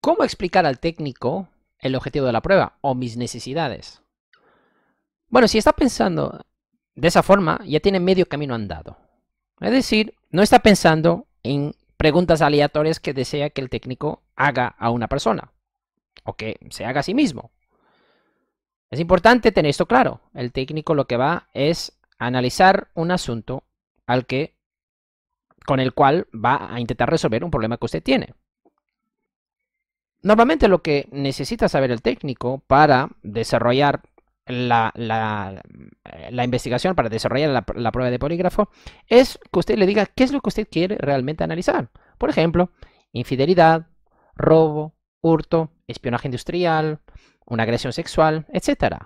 ¿Cómo explicar al técnico el objetivo de la prueba o mis necesidades? Bueno, si está pensando de esa forma, ya tiene medio camino andado. Es decir, no está pensando en preguntas aleatorias que desea que el técnico haga a una persona o que se haga a sí mismo. Es importante tener esto claro. El técnico lo que va es analizar un asunto al que con el cual va a intentar resolver un problema que usted tiene. Normalmente lo que necesita saber el técnico para desarrollar eh, la, investigación, para desarrollar la, la prueba de polígrafo, es que usted le diga qué es lo que usted quiere realmente analizar. Por ejemplo, infidelidad, robo, hurto, espionaje industrial, una agresión sexual, etc.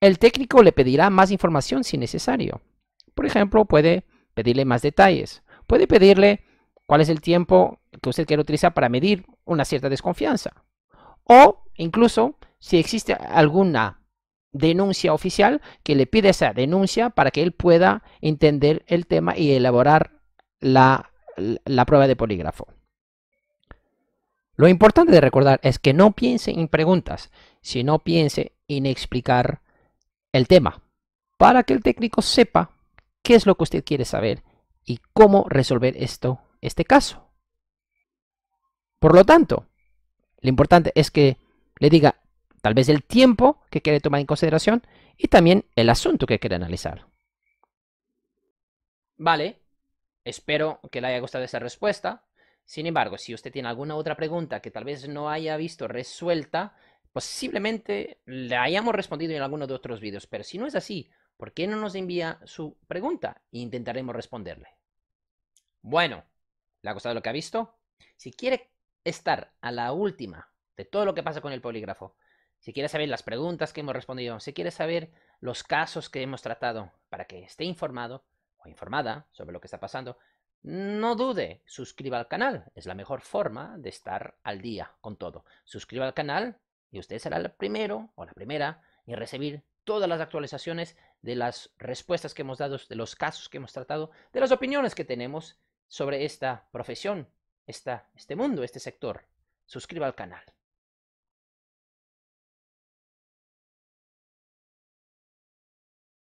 El técnico le pedirá más información si necesario. Por ejemplo, puede pedirle más detalles. Puede pedirle cuál es el tiempo que usted utiliza utilizar para medir una cierta desconfianza. O incluso si existe alguna denuncia oficial que le pide esa denuncia para que él pueda entender el tema y elaborar la, la prueba de polígrafo. Lo importante de recordar es que no piense en preguntas, sino piense en explicar el tema, para que el técnico sepa qué es lo que usted quiere saber y cómo resolver esto, este caso. Por lo tanto, lo importante es que le diga tal vez el tiempo que quiere tomar en consideración y también el asunto que quiere analizar. Vale, espero que le haya gustado esa respuesta. Sin embargo, si usted tiene alguna otra pregunta que tal vez no haya visto resuelta, posiblemente le hayamos respondido en alguno de otros vídeos. Pero si no es así, ¿por qué no nos envía su pregunta? E intentaremos responderle. Bueno, ¿le ha gustado lo que ha visto? Si quiere estar a la última de todo lo que pasa con el polígrafo, si quieres saber las preguntas que hemos respondido, si quieres saber los casos que hemos tratado para que esté informado o informada sobre lo que está pasando, no dude, suscriba al canal. Es la mejor forma de estar al día con todo. Suscriba al canal y usted será el primero o la primera en recibir todas las actualizaciones de las respuestas que hemos dado, de los casos que hemos tratado, de las opiniones que tenemos sobre esta profesión está este mundo, este sector. Suscriba al canal.